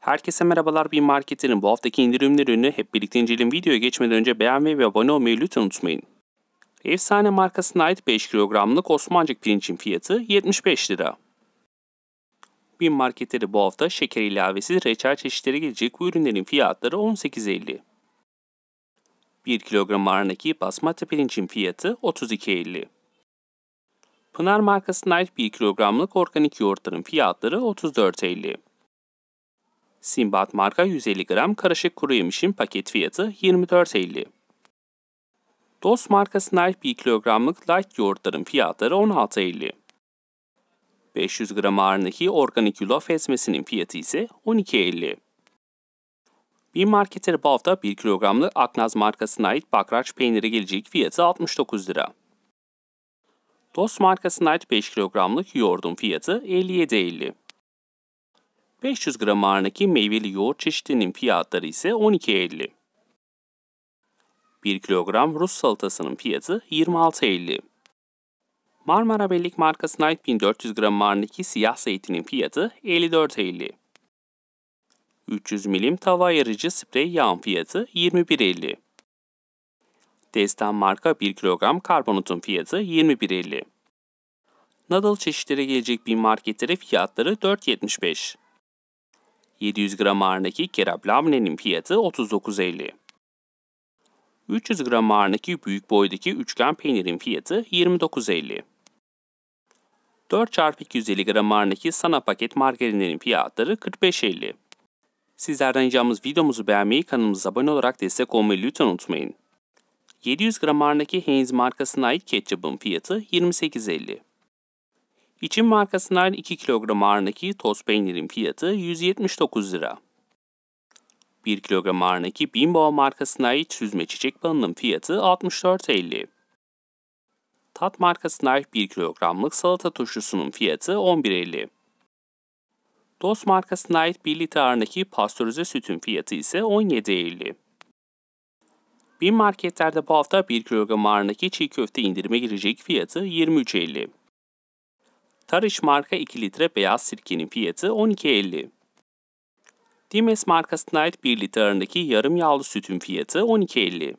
Herkese merhabalar bir marketerin bu haftaki indirimler ürünü hep birlikte inceleyelim. Videoya geçmeden önce beğenmeyi ve abone olmayı lütfen unutmayın. Efsane markasına ait 5 kilogramlık Osmancık pirinçin fiyatı 75 lira. Bin marketleri bu hafta şeker ilavesi reçel çeşitleri gelecek bu ürünlerin fiyatları 18.50. 1 kilogram ağırındaki basmati pirinçin fiyatı 32.50. Pınar markasına ait 1 kilogramlık organik yoğurtların fiyatları 34.50. Simbat marka 150 gram karışık kuru yemişin paket fiyatı 24.50. Dost markasına ait 1 kilogramlık light yoğurtların fiyatları 16.50. 500 gram ağırlığındaki organik yulaf ezmesinin fiyatı ise 12.50. Bir marketer bu hafta 1 kilogramlık Aknaz markasına ait bakraç peyniri gelecek fiyatı 69 lira. Dost markasına ait 5 kilogramlık yoğurdun fiyatı 57.50. 500 gram ağırındaki meyveli yoğurt çeşitinin fiyatları ise 12.50. 1 kilogram Rus salatasının fiyatı 26.50. Marmara Bellik markasına ait 1400 gram ağırındaki siyah zeytinin fiyatı 54.50. 300 milim tava ayarıcı sprey yağın fiyatı 21.50. Destan marka 1 kilogram karbonatın fiyatı 21.50. Nadal çeşitlere gelecek bir marketlere fiyatları 4.75. 700 gram ağırındaki kerap fiyatı 39.50. 300 gram ağırındaki büyük boydaki üçgen peynirin fiyatı 29.50. 4 çarpı 250 gram ağırındaki sana paket margarinlerin fiyatları 45.50. Sizlerden ricamız videomuzu beğenmeyi, kanalımıza abone olarak destek olmayı lütfen unutmayın. 700 gram ağırındaki Heinz markasına ait ketçabın fiyatı 28.50. İçin markasından 2 kilogram ağırındaki toz peynirin fiyatı 179 lira. 1 kilogram ağırındaki Bimbo markasına ait süzme çiçek balının fiyatı 64.50. Tat markasına ait 1 kilogramlık salata turşusunun fiyatı 11.50. Dost markasına ait 1 litre ağırındaki pastörize sütün fiyatı ise 17.50. Bin marketlerde bu hafta 1 kilogram ağırındaki çiğ köfte indirime girecek fiyatı 23.50. Tarış marka 2 litre beyaz sirkenin fiyatı 12.50. Dimes markasına ait 1 litre ağırındaki yarım yağlı sütün fiyatı 12.50.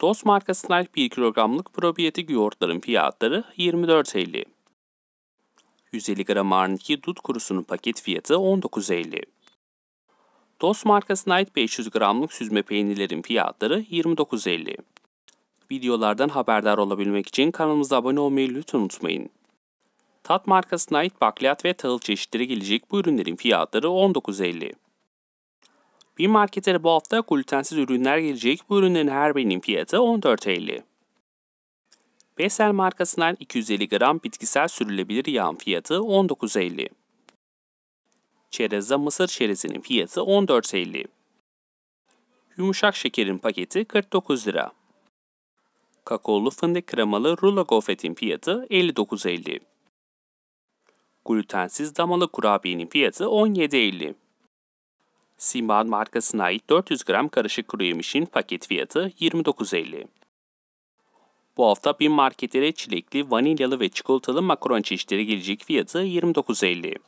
Dos markasına ait 1 kilogramlık probiyotik yoğurtların fiyatları 24.50. 150 gram ağırındaki dut kurusunun paket fiyatı 19.50. Dos markasına ait 500 gramlık süzme peynirlerin fiyatları 29.50. Videolardan haberdar olabilmek için kanalımıza abone olmayı lütfen unutmayın. Tat markasına ait bakliyat ve tahıl çeşitleri gelecek bu ürünlerin fiyatları 19.50. Bir marketlere bu hafta glutensiz ürünler gelecek bu ürünlerin her birinin fiyatı 14.50. Besel markasından 250 gram bitkisel sürülebilir yağın fiyatı 19.50. Çerezde mısır çerezinin fiyatı 14.50. Yumuşak şekerin paketi 49 lira. Kakaolu fındık kremalı rulo gofretin fiyatı 59.50 glutensiz damalı kurabiyenin fiyatı 17.50. Simba'nın markasına ait 400 gram karışık kuru yemişin paket fiyatı 29.50. Bu hafta bin marketlere çilekli, vanilyalı ve çikolatalı makaron çeşitleri gelecek fiyatı 29.50.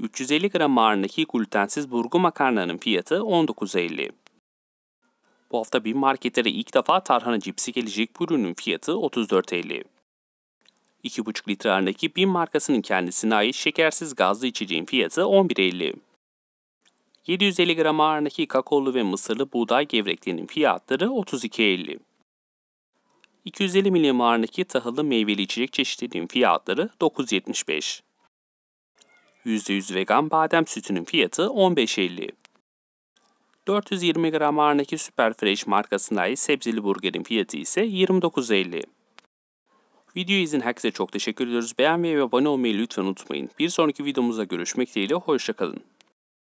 350 gram ağırlığındaki glutensiz burgu makarnanın fiyatı 19.50. Bu hafta bir marketlere ilk defa tarhana cipsi gelecek bu ürünün fiyatı 34.50. 2,5 litre arındaki BİM markasının kendisine ait şekersiz gazlı içeceğin fiyatı 11.50. 750 gram ağırlığındaki kakaolu ve mısırlı buğday gevreklerinin fiyatları 32.50. 250 milim ağırlığındaki tahıllı meyveli içecek çeşitlerinin fiyatları 9.75. %100 vegan badem sütünün fiyatı 15.50. 420 gram ağırlığındaki Super Fresh markasına ait sebzeli burgerin fiyatı ise 29.50. Videoyu izin herkese çok teşekkür ediyoruz. Beğenmeyi ve abone olmayı lütfen unutmayın. Bir sonraki videomuzda görüşmek dileğiyle hoşçakalın.